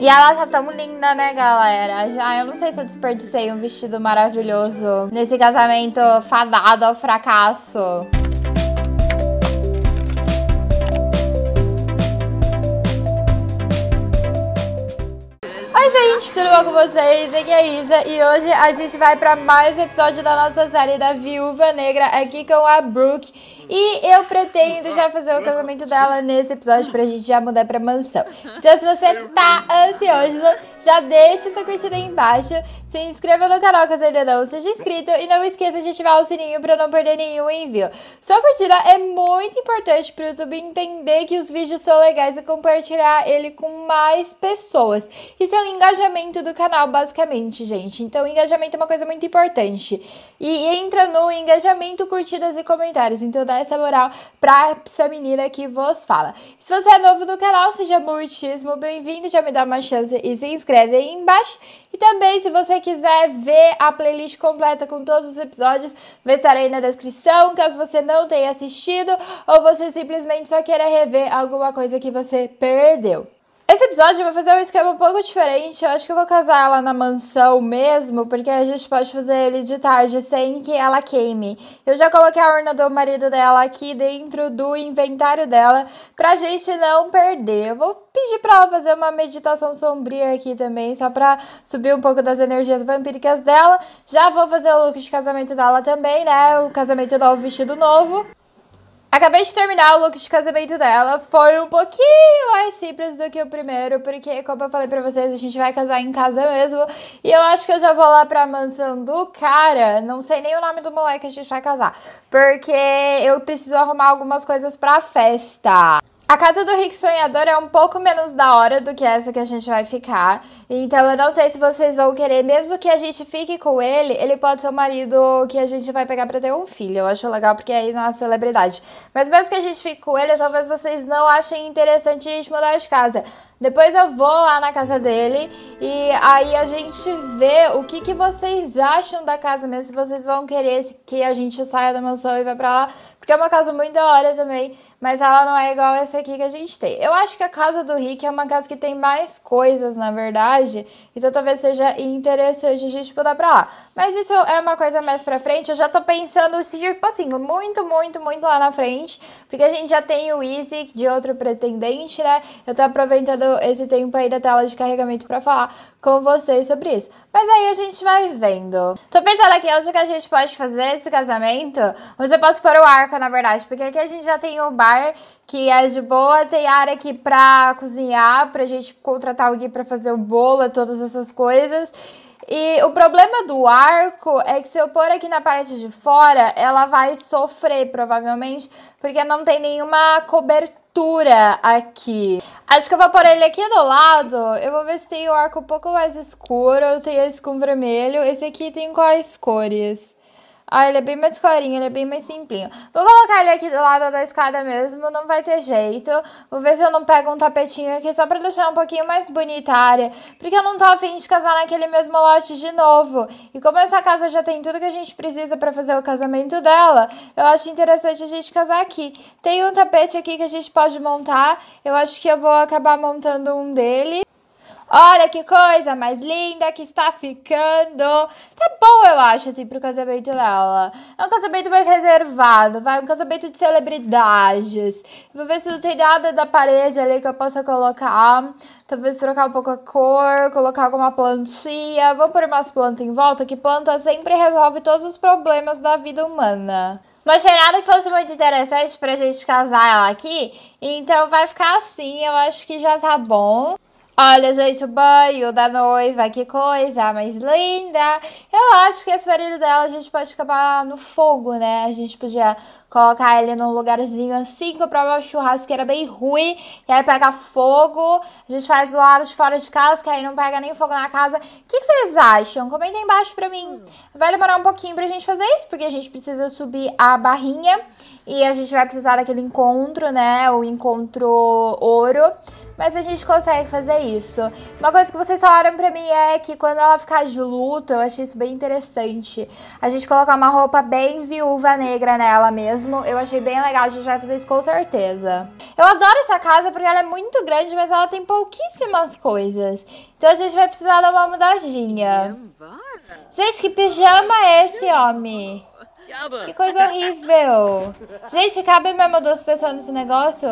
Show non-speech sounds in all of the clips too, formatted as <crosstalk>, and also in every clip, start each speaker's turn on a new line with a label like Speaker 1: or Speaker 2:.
Speaker 1: E ela tá tão linda, né, galera? Já eu não sei se eu desperdicei um vestido maravilhoso nesse casamento fadado ao fracasso. gente, tudo bom com vocês? Aqui é a Isa e hoje a gente vai para mais um episódio da nossa série da Viúva Negra aqui com a Brooke. E eu pretendo já fazer o casamento dela nesse episódio pra gente já mudar pra mansão. Então se você tá ansioso, já deixa sua curtida aí embaixo, se inscreva no canal caso ainda não seja inscrito e não esqueça de ativar o sininho pra não perder nenhum envio. Sua curtida é muito importante pro YouTube entender que os vídeos são legais e compartilhar ele com mais pessoas. Isso é um engajamento engajamento do canal, basicamente, gente. Então, engajamento é uma coisa muito importante. E entra no engajamento, curtidas e comentários. Então, dá essa moral pra essa menina que vos fala. Se você é novo no canal, seja muitíssimo bem-vindo. Já me dá uma chance e se inscreve aí embaixo. E também, se você quiser ver a playlist completa com todos os episódios, vai estar aí na descrição. Caso você não tenha assistido ou você simplesmente só queira rever alguma coisa que você perdeu. Esse episódio eu vou fazer um esquema um pouco diferente. Eu acho que eu vou casar ela na mansão mesmo, porque a gente pode fazer ele de tarde sem que ela queime. Eu já coloquei a urna do marido dela aqui dentro do inventário dela pra gente não perder. Eu vou pedir pra ela fazer uma meditação sombria aqui também, só pra subir um pouco das energias vampíricas dela. Já vou fazer o look de casamento dela também, né? O casamento novo, o vestido novo. Acabei de terminar o look de casamento dela. Foi um pouquinho mais simples do que o primeiro, porque, como eu falei pra vocês, a gente vai casar em casa mesmo. E eu acho que eu já vou lá pra mansão do cara. Não sei nem o nome do moleque que a gente vai casar. Porque eu preciso arrumar algumas coisas pra festa. A casa do Rick Sonhador é um pouco menos da hora do que essa que a gente vai ficar. Então eu não sei se vocês vão querer, mesmo que a gente fique com ele, ele pode ser o marido que a gente vai pegar pra ter um filho. Eu acho legal porque é aí é na celebridade. Mas mesmo que a gente fique com ele, talvez vocês não achem interessante a gente mudar de casa. Depois eu vou lá na casa dele e aí a gente vê o que, que vocês acham da casa mesmo, se vocês vão querer que a gente saia da mansão e vá pra lá, porque é uma casa muito da hora também, mas ela não é igual essa aqui que a gente tem. Eu acho que a casa do Rick é uma casa que tem mais coisas, na verdade, então talvez seja interessante a gente mudar pra lá. Mas isso é uma coisa mais pra frente, eu já tô pensando, tipo assim, muito, muito, muito lá na frente, porque a gente já tem o Easy de outro pretendente, né? Eu tô aproveitando esse tempo aí da tela de carregamento para falar com vocês sobre isso. Mas aí a gente vai vendo. Tô pensando aqui onde que a gente pode fazer esse casamento. Onde eu posso pôr o arco na verdade. Porque aqui a gente já tem o bar, que é de boa. Tem área aqui pra cozinhar, pra gente contratar alguém pra fazer o bolo, todas essas coisas. E o problema do arco é que se eu pôr aqui na parte de fora, ela vai sofrer provavelmente, porque não tem nenhuma cobertura aqui. Acho que eu vou pôr ele aqui do lado, eu vou ver se tem o arco um pouco mais escuro, eu tenho esse com vermelho, esse aqui tem quais cores? Ah, ele é bem mais clarinho, ele é bem mais simplinho. Vou colocar ele aqui do lado da escada mesmo, não vai ter jeito. Vou ver se eu não pego um tapetinho aqui só pra deixar um pouquinho mais bonita a área. Porque eu não tô afim de casar naquele mesmo lote de novo. E como essa casa já tem tudo que a gente precisa pra fazer o casamento dela, eu acho interessante a gente casar aqui. Tem um tapete aqui que a gente pode montar. Eu acho que eu vou acabar montando um dele. Olha que coisa mais linda que está ficando. Tá bom, eu acho, assim, pro casamento dela. É um casamento mais reservado, vai. Um casamento de celebridades. Vou ver se não tem nada da parede ali que eu possa colocar. Talvez trocar um pouco a cor, colocar alguma plantinha. Vou pôr umas plantas em volta, que planta sempre resolve todos os problemas da vida humana. Mas achei nada que fosse muito interessante pra gente casar ela aqui. Então vai ficar assim, eu acho que já tá bom. Olha, gente, o banho da noiva, que coisa mais linda. Eu acho que esse marido dela a gente pode acabar no fogo, né? A gente podia colocar ele num lugarzinho assim, comprar uma churrasqueira bem ruim, e aí pega fogo. A gente faz o lado de fora de casa, que aí não pega nem fogo na casa. O que, que vocês acham? Comenta embaixo pra mim. Vai demorar um pouquinho pra gente fazer isso, porque a gente precisa subir a barrinha e a gente vai precisar daquele encontro, né? O encontro ouro mas a gente consegue fazer isso. Uma coisa que vocês falaram pra mim é que quando ela ficar de luto, eu achei isso bem interessante. A gente colocar uma roupa bem viúva negra nela mesmo, eu achei bem legal, a gente vai fazer isso com certeza. Eu adoro essa casa porque ela é muito grande, mas ela tem pouquíssimas coisas. Então a gente vai precisar dar uma mudadinha. Gente, que pijama é esse, homem? Que coisa horrível. Gente, cabe mesmo duas pessoas nesse negócio?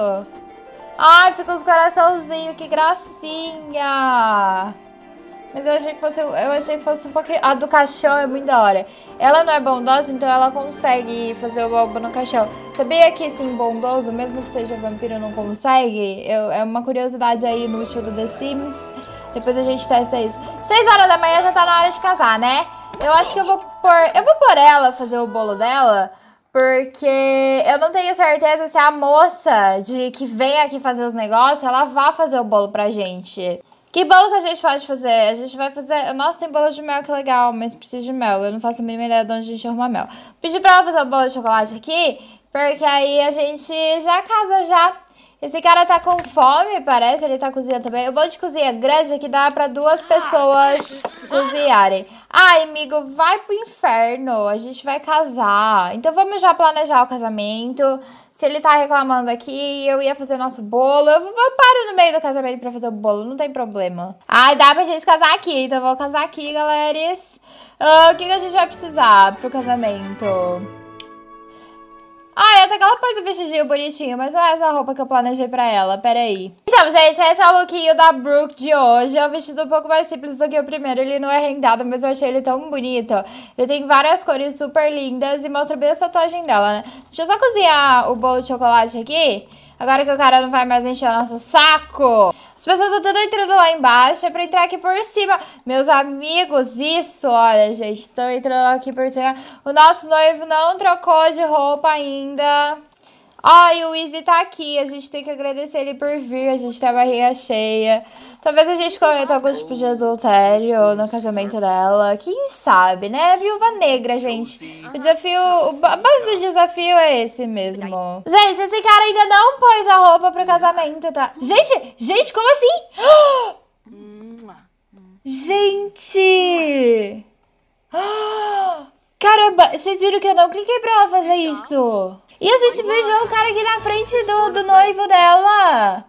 Speaker 1: Ai, ficou os coraçãozinhos, que gracinha! Mas eu achei que fosse, eu achei que fosse um pouquinho... A do caixão é muito da hora. Ela não é bondosa, então ela consegue fazer o bobo no caixão. Sabia que, sim, bondoso, mesmo que seja vampiro, não consegue? Eu, é uma curiosidade aí no do The Sims. Depois a gente testa isso. 6 horas da manhã já tá na hora de casar, né? Eu acho que eu vou pôr... Eu vou pôr ela fazer o bolo dela... Porque eu não tenho certeza se a moça de que vem aqui fazer os negócios, ela vai fazer o bolo pra gente. Que bolo que a gente pode fazer? A gente vai fazer. Nossa, tem bolo de mel, que legal, mas precisa de mel. Eu não faço a mínima ideia de onde a gente arruma mel. Pedi pra ela fazer o bolo de chocolate aqui, porque aí a gente já casa já. Esse cara tá com fome, parece. Ele tá cozinhando também. O vou de cozinha grande que dá pra duas pessoas cozinharem. Ai, amigo, vai pro inferno. A gente vai casar. Então vamos já planejar o casamento. Se ele tá reclamando aqui, eu ia fazer nosso bolo. Eu, eu paro no meio do casamento pra fazer o bolo, não tem problema. Ai, dá pra gente casar aqui. Então vou casar aqui, galeres. Ah, o que, que a gente vai precisar pro casamento? Ai, ah, é, até que ela pôs o vestidinho bonitinho, mas não é essa roupa que eu planejei pra ela, peraí. Então, gente, esse é o lookinho da Brooke de hoje. É um vestido um pouco mais simples do que o primeiro, ele não é rendado, mas eu achei ele tão bonito. Ele tem várias cores super lindas e mostra bem a tatuagem dela, né? Deixa eu só cozinhar o bolo de chocolate aqui. Agora que o cara não vai mais encher o nosso saco. As pessoas estão tudo entrando lá embaixo, é pra entrar aqui por cima. Meus amigos, isso, olha, gente, estão entrando aqui por cima. O nosso noivo não trocou de roupa ainda. Ai, o Easy tá aqui. A gente tem que agradecer ele por vir. A gente tá barriga cheia. Talvez a gente cometa algum tipo de adultério no casamento dela. Quem sabe, né? É viúva negra, então, gente. O desafio. A base do então. desafio é esse mesmo. Gente, esse cara ainda não pôs a roupa pro casamento, tá? Gente, gente, como assim? Gente! <gasps> Caramba, vocês viram que eu não cliquei pra ela fazer isso? E a gente beijou o cara aqui na frente do, do noivo dela.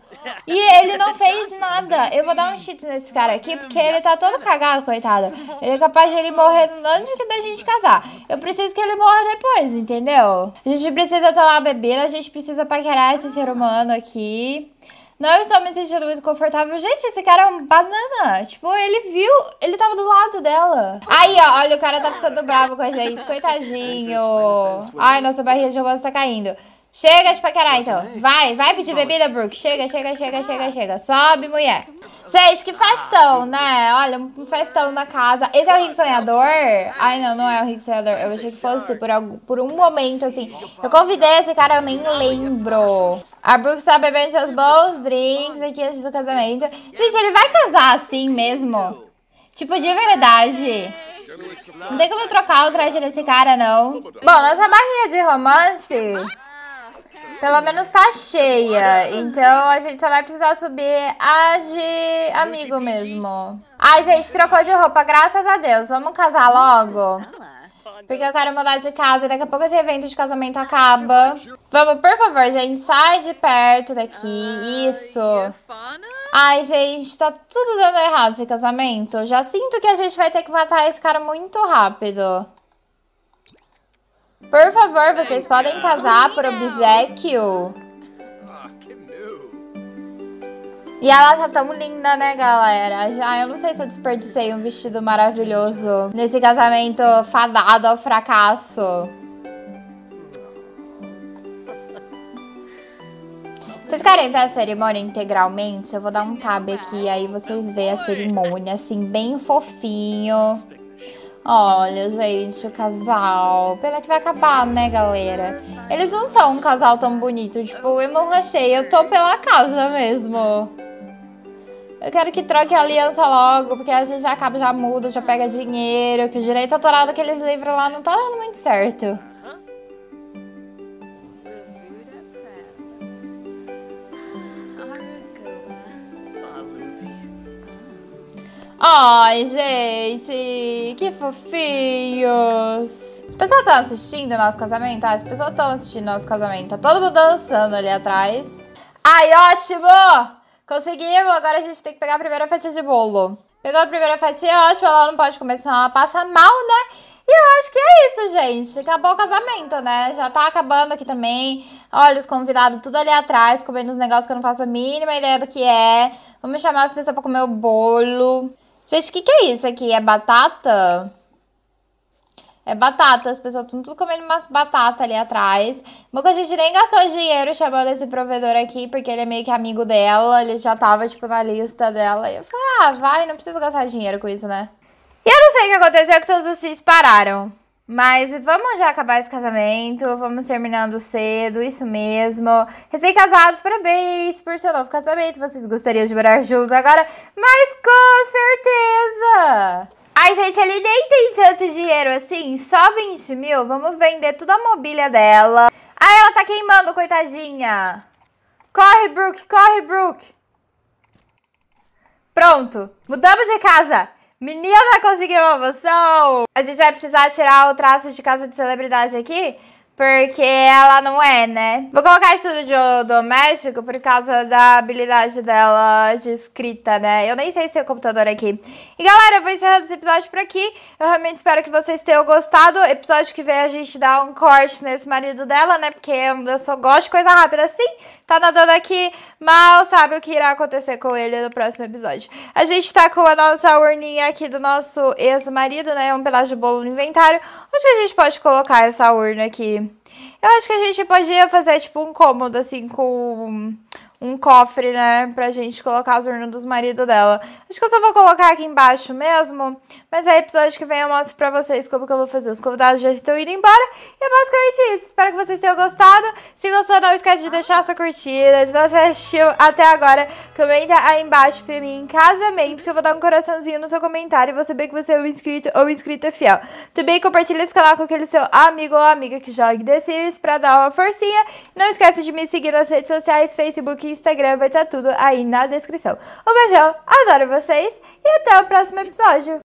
Speaker 1: E ele não fez nada. Eu vou dar um cheat nesse cara aqui, porque ele tá todo cagado, coitado. Ele é capaz de ele morrer antes da gente casar. Eu preciso que ele morra depois, entendeu? A gente precisa tomar bebida, a gente precisa paquerar esse ser humano aqui. Não estou me sentindo muito confortável. Gente, esse cara é um banana. Tipo, ele viu, ele tava do lado dela. Aí, ó, olha, o cara tá ficando bravo com a gente. Coitadinho. Ai, nossa barriga de romance tá caindo. Chega de paquerar, então. Vai, vai pedir bebida, Brooke. Chega, chega, chega, chega, chega. Sobe, mulher. Gente, que festão, ah, né? Olha, um festão na casa. Esse é o Rico Sonhador? Ai, não, não é o Rico Sonhador. Eu achei que fosse por, algum, por um momento, assim. Eu convidei esse cara, eu nem lembro. A Brooke está bebendo seus bons drinks aqui antes do casamento. Gente, ele vai casar assim mesmo? Tipo, de verdade. Não tem como eu trocar o traje desse cara, não. Bom, nossa barrinha de romance pelo menos tá cheia. Então a gente só vai precisar subir a de amigo mesmo. Ai, gente, trocou de roupa, graças a Deus. Vamos casar logo? Porque eu quero mudar de casa e daqui a pouco esse evento de casamento acaba. Vamos, por favor, gente, sai de perto daqui. Isso. Ai, gente, tá tudo dando errado esse casamento. Já sinto que a gente vai ter que matar esse cara muito rápido. Por favor, vocês podem casar por obsequio. Ah, e ela tá tão linda, né, galera? Já eu não sei se eu desperdicei um vestido maravilhoso nesse casamento fadado ao fracasso. Vocês querem ver a cerimônia integralmente? Eu vou dar um tab aqui, aí vocês veem a cerimônia, assim, bem fofinho. Olha, gente, o casal. Pena que vai acabar, né, galera? Eles não são um casal tão bonito. Tipo, eu não achei. Eu tô pela casa mesmo. Eu quero que troque a aliança logo, porque a gente já acaba, já muda, já pega dinheiro. Que o direito que daqueles livros lá não tá dando muito certo. Ai, gente, que fofinhos. As pessoas estão assistindo o nosso casamento? Ah, as pessoas estão assistindo o nosso casamento. Tá todo mundo dançando ali atrás. Ai, ótimo! Conseguimos! Agora a gente tem que pegar a primeira fatia de bolo. Pegou a primeira fatia, ótimo, ela não pode começar, ela passa mal, né? E eu acho que é isso, gente. Acabou o casamento, né? Já tá acabando aqui também. Olha, os convidados tudo ali atrás, comendo uns negócios que eu não faço a mínima ideia do que é. Vamos chamar as pessoas pra comer o bolo. Gente, o que, que é isso aqui? É batata? É batata, as pessoas estão tudo comendo umas batatas ali atrás. Boca, a gente nem gastou dinheiro chamando esse provedor aqui, porque ele é meio que amigo dela, ele já tava, tipo, na lista dela. E eu falei, ah, vai, não precisa gastar dinheiro com isso, né? E eu não sei o que aconteceu, que todos os filhos pararam. Mas vamos já acabar esse casamento, vamos terminando cedo, isso mesmo. Recém-casados, parabéns por seu novo casamento, vocês gostariam de morar juntos agora, mas com e nem tem tanto dinheiro assim, só 20 mil. Vamos vender toda a mobília dela. Ai, ela tá queimando, coitadinha. Corre, Brooke, corre, Brooke. Pronto, mudamos de casa. Menina, conseguiu uma moção. A gente vai precisar tirar o traço de casa de celebridade aqui porque ela não é, né? Vou colocar isso de doméstico por causa da habilidade dela de escrita, né? Eu nem sei se é o computador aqui. E galera, eu vou encerrando esse episódio por aqui. Eu realmente espero que vocês tenham gostado. Episódio que vem a gente dá um corte nesse marido dela, né? Porque eu só gosto de coisa rápida assim tá nadando aqui, mal sabe o que irá acontecer com ele no próximo episódio. A gente tá com a nossa urninha aqui do nosso ex-marido, né? Um pedaço de bolo no inventário. Onde a gente pode colocar essa urna aqui? Eu acho que a gente podia fazer, tipo, um cômodo, assim, com um cofre, né? Pra gente colocar as urnas dos maridos dela. Acho que eu só vou colocar aqui embaixo mesmo. Mas é episódio que vem eu mostro pra vocês como que eu vou fazer. Os convidados já estão indo embora. E é basicamente isso. Espero que vocês tenham gostado. Se gostou, não esquece de deixar sua curtida. Se você assistiu até agora, comenta aí embaixo pra mim em casamento, que eu vou dar um coraçãozinho no seu comentário e vou saber que você é um inscrito ou inscrita fiel. Também compartilha esse canal com aquele seu amigo ou amiga que joga The Sims pra dar uma forcinha. Não esquece de me seguir nas redes sociais, Facebook e Instagram. Vai estar tá tudo aí na descrição. Um beijão, adoro vocês e até o próximo episódio.